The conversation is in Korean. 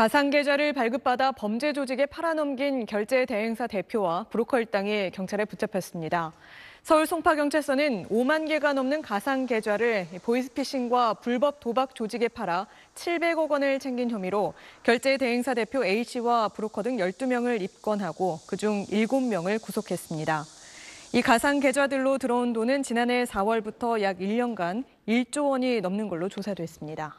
가상 계좌를 발급받아 범죄 조직에 팔아넘긴 결제 대행사 대표와 브로커 일당이 경찰에 붙잡혔습니다. 서울 송파경찰서는 5만 개가 넘는 가상 계좌를 보이스피싱과 불법 도박 조직에 팔아 700억 원을 챙긴 혐의로 결제 대행사 대표 A씨와 브로커 등 12명을 입건하고 그중 7명을 구속했습니다. 이 가상 계좌들로 들어온 돈은 지난해 4월부터 약 1년간 1조 원이 넘는 걸로 조사됐습니다.